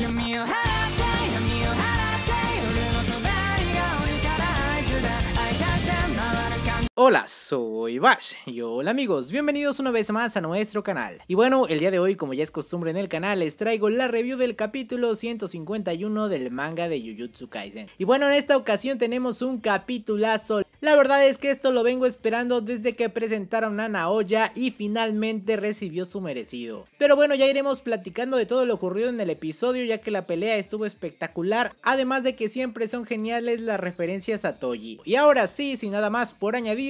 give me a hand. Hola, soy Bash y hola amigos, bienvenidos una vez más a nuestro canal. Y bueno, el día de hoy, como ya es costumbre en el canal, les traigo la review del capítulo 151 del manga de Jujutsu Kaisen. Y bueno, en esta ocasión tenemos un capitulazo. La verdad es que esto lo vengo esperando desde que presentaron a Naoya y finalmente recibió su merecido. Pero bueno, ya iremos platicando de todo lo ocurrido en el episodio ya que la pelea estuvo espectacular, además de que siempre son geniales las referencias a Toji. Y ahora sí, sin nada más por añadir,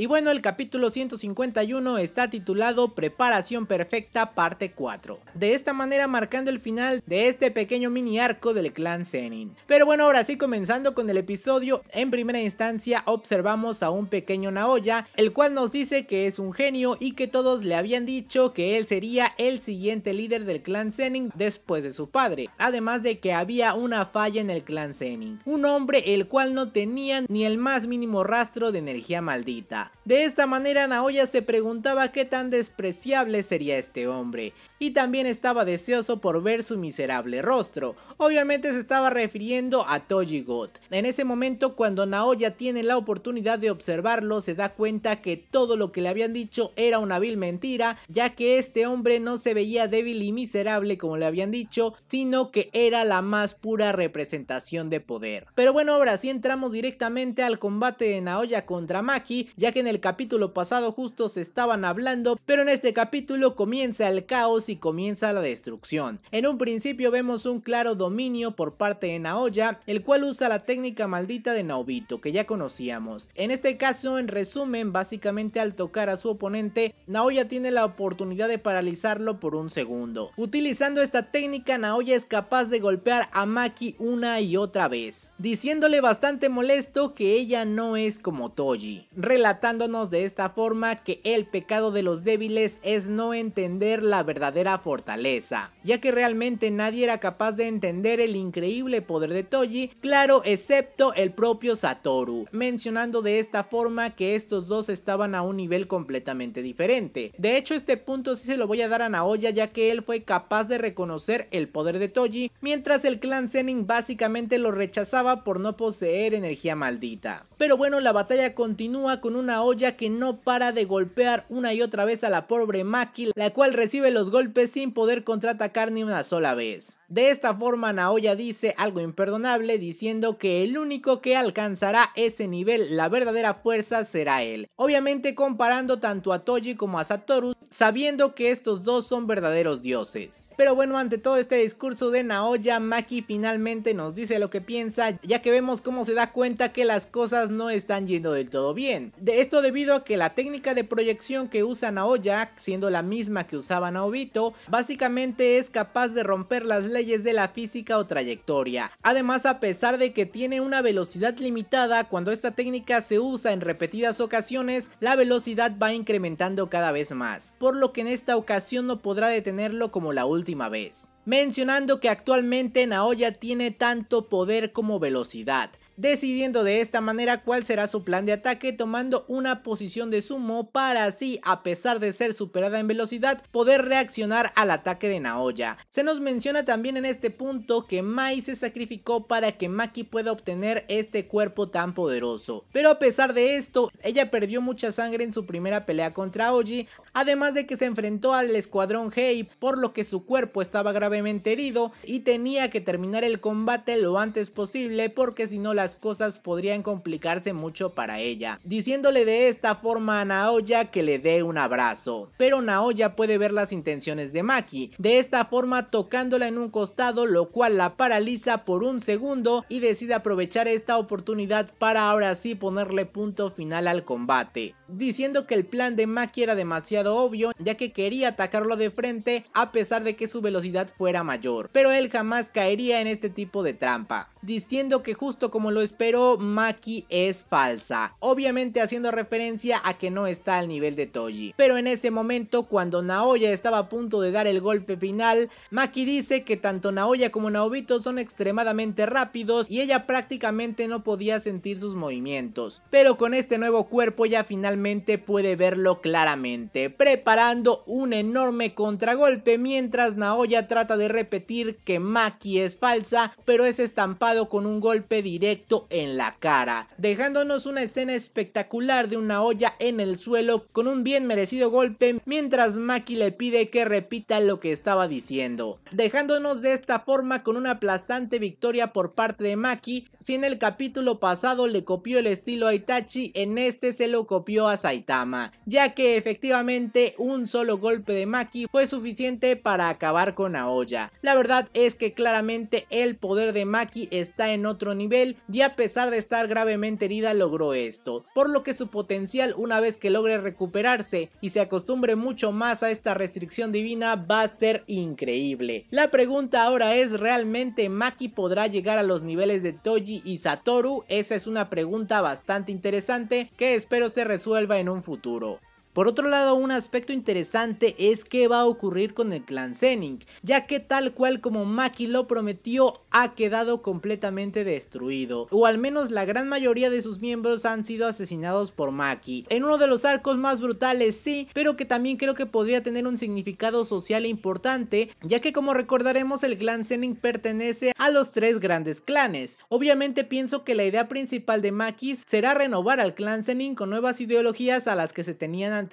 Y bueno, el capítulo 151 está titulado Preparación Perfecta parte 4. De esta manera marcando el final de este pequeño mini arco del clan Zenin. Pero bueno, ahora sí comenzando con el episodio, en primera instancia observamos a un pequeño Naoya, el cual nos dice que es un genio y que todos le habían dicho que él sería el siguiente líder del clan Zenin después de su padre, además de que había una falla en el clan Zenin, un hombre el cual no tenía ni el más mínimo rastro de energía maldita. De esta manera Naoya se preguntaba qué tan despreciable sería este hombre, y también estaba deseoso por ver su miserable rostro. Obviamente se estaba refiriendo a Toji God. En ese momento cuando Naoya tiene la oportunidad de observarlo se da cuenta que todo lo que le habían dicho era una vil mentira, ya que este hombre no se veía débil y miserable como le habían dicho, sino que era la más pura representación de poder. Pero bueno, ahora sí entramos directamente al combate de Naoya contra Maki, ya que en el capítulo pasado justo se estaban hablando, pero en este capítulo comienza el caos y comienza la destrucción. En un principio vemos un claro dominio por parte de Naoya, el cual usa la técnica maldita de Naobito, que ya conocíamos. En este caso, en resumen, básicamente al tocar a su oponente, Naoya tiene la oportunidad de paralizarlo por un segundo. Utilizando esta técnica, Naoya es capaz de golpear a Maki una y otra vez, diciéndole bastante molesto que ella no es como Toji. Relata de esta forma que el pecado de los débiles es no entender la verdadera fortaleza, ya que realmente nadie era capaz de entender el increíble poder de Toji, claro, excepto el propio Satoru, mencionando de esta forma que estos dos estaban a un nivel completamente diferente. De hecho, este punto sí se lo voy a dar a Naoya ya que él fue capaz de reconocer el poder de Toji, mientras el clan Zenin básicamente lo rechazaba por no poseer energía maldita. Pero bueno, la batalla continúa con una Naoya que no para de golpear una y otra vez a la pobre Maki, la cual recibe los golpes sin poder contraatacar ni una sola vez. De esta forma Naoya dice algo imperdonable diciendo que el único que alcanzará ese nivel, la verdadera fuerza será él. Obviamente comparando tanto a Toji como a Satoru, sabiendo que estos dos son verdaderos dioses. Pero bueno, ante todo este discurso de Naoya, Maki finalmente nos dice lo que piensa, ya que vemos cómo se da cuenta que las cosas no están yendo del todo bien. De esto debido a que la técnica de proyección que usa Naoya, siendo la misma que usaba Naobito, básicamente es capaz de romper las leyes de la física o trayectoria. Además, a pesar de que tiene una velocidad limitada, cuando esta técnica se usa en repetidas ocasiones, la velocidad va incrementando cada vez más por lo que en esta ocasión no podrá detenerlo como la última vez. Mencionando que actualmente Naoya tiene tanto poder como velocidad, decidiendo de esta manera cuál será su plan de ataque tomando una posición de sumo para así, a pesar de ser superada en velocidad, poder reaccionar al ataque de Naoya. Se nos menciona también en este punto que Mai se sacrificó para que Maki pueda obtener este cuerpo tan poderoso. Pero a pesar de esto, ella perdió mucha sangre en su primera pelea contra Oji, además de que se enfrentó al escuadrón Hei, por lo que su cuerpo estaba gravemente herido y tenía que terminar el combate lo antes posible porque si no la cosas podrían complicarse mucho para ella, diciéndole de esta forma a Naoya que le dé un abrazo. Pero Naoya puede ver las intenciones de Maki, de esta forma tocándola en un costado lo cual la paraliza por un segundo y decide aprovechar esta oportunidad para ahora sí ponerle punto final al combate, diciendo que el plan de Maki era demasiado obvio ya que quería atacarlo de frente a pesar de que su velocidad fuera mayor, pero él jamás caería en este tipo de trampa, diciendo que justo como lo espero Maki es falsa, obviamente haciendo referencia a que no está al nivel de Toji. Pero en ese momento, cuando Naoya estaba a punto de dar el golpe final, Maki dice que tanto Naoya como Naobito son extremadamente rápidos y ella prácticamente no podía sentir sus movimientos. Pero con este nuevo cuerpo ya finalmente puede verlo claramente, preparando un enorme contragolpe mientras Naoya trata de repetir que Maki es falsa, pero es estampado con un golpe directo en la cara, dejándonos una escena espectacular de una olla en el suelo con un bien merecido golpe mientras Maki le pide que repita lo que estaba diciendo, dejándonos de esta forma con una aplastante victoria por parte de Maki, si en el capítulo pasado le copió el estilo a Itachi, en este se lo copió a Saitama, ya que efectivamente un solo golpe de Maki fue suficiente para acabar con Aoya. La verdad es que claramente el poder de Maki está en otro nivel y a pesar de estar gravemente herida logró esto, por lo que su potencial una vez que logre recuperarse y se acostumbre mucho más a esta restricción divina va a ser increíble. La pregunta ahora es ¿realmente Maki podrá llegar a los niveles de Toji y Satoru? Esa es una pregunta bastante interesante que espero se resuelva en un futuro. Por otro lado, un aspecto interesante es qué va a ocurrir con el clan Senning, ya que tal cual como Maki lo prometió, ha quedado completamente destruido, o al menos la gran mayoría de sus miembros han sido asesinados por Maki. En uno de los arcos más brutales sí, pero que también creo que podría tener un significado social importante, ya que como recordaremos el clan Senning pertenece a los tres grandes clanes. Obviamente pienso que la idea principal de Maki será renovar al clan Senning con nuevas ideologías a las que se tenían antes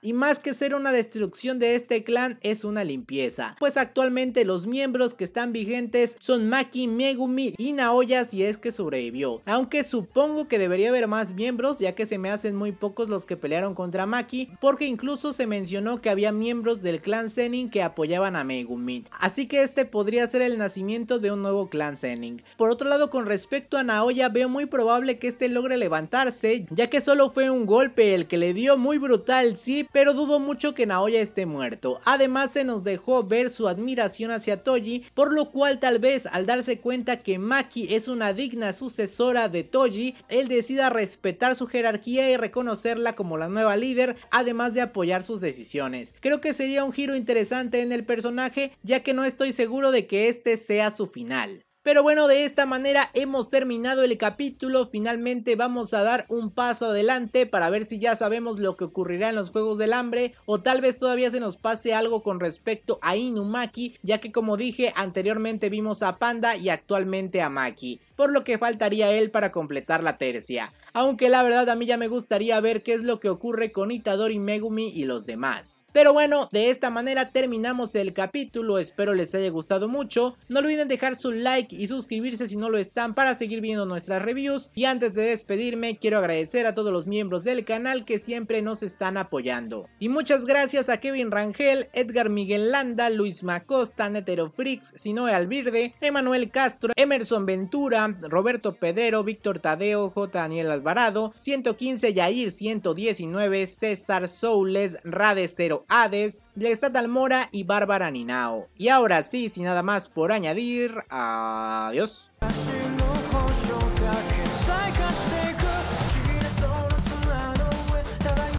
y más que ser una destrucción de este clan, es una limpieza, pues actualmente los miembros que están vigentes son Maki, Megumi y Naoya si es que sobrevivió. Aunque supongo que debería haber más miembros, ya que se me hacen muy pocos los que pelearon contra Maki, porque incluso se mencionó que había miembros del clan Zenin que apoyaban a Megumi. Así que este podría ser el nacimiento de un nuevo clan Zenin. Por otro lado, con respecto a Naoya, veo muy probable que este logre levantarse, ya que solo fue un golpe el que le dio muy brutal, sí, pero dudo mucho que Naoya esté muerto. Además se nos dejó ver su admiración hacia Toji, por lo cual tal vez al darse cuenta que Maki es una digna sucesora de Toji, él decida respetar su jerarquía y reconocerla como la nueva líder, además de apoyar sus decisiones. Creo que sería un giro interesante en el personaje, ya que no estoy seguro de que este sea su final. Pero bueno, de esta manera hemos terminado el capítulo. Finalmente vamos a dar un paso adelante para ver si ya sabemos lo que ocurrirá en los Juegos del Hambre o tal vez todavía se nos pase algo con respecto a Inumaki, ya que como dije anteriormente vimos a Panda y actualmente a Maki por lo que faltaría él para completar la tercia. Aunque la verdad a mí ya me gustaría ver qué es lo que ocurre con Itadori Megumi y los demás. Pero bueno, de esta manera terminamos el capítulo, espero les haya gustado mucho. No olviden dejar su like y suscribirse si no lo están para seguir viendo nuestras reviews. Y antes de despedirme, quiero agradecer a todos los miembros del canal que siempre nos están apoyando. Y muchas gracias a Kevin Rangel, Edgar Miguel Landa, Luis Macosta, Netero Freaks, Sinoe Alvirde, Emanuel Castro, Emerson Ventura, Roberto Pedero, Víctor Tadeo, J. Daniel Alvarado, 115 Yair, 119 César Soules, Rade 0 Hades, Lestat Almora y Bárbara Ninao. Y ahora sí, sin nada más por añadir, adiós.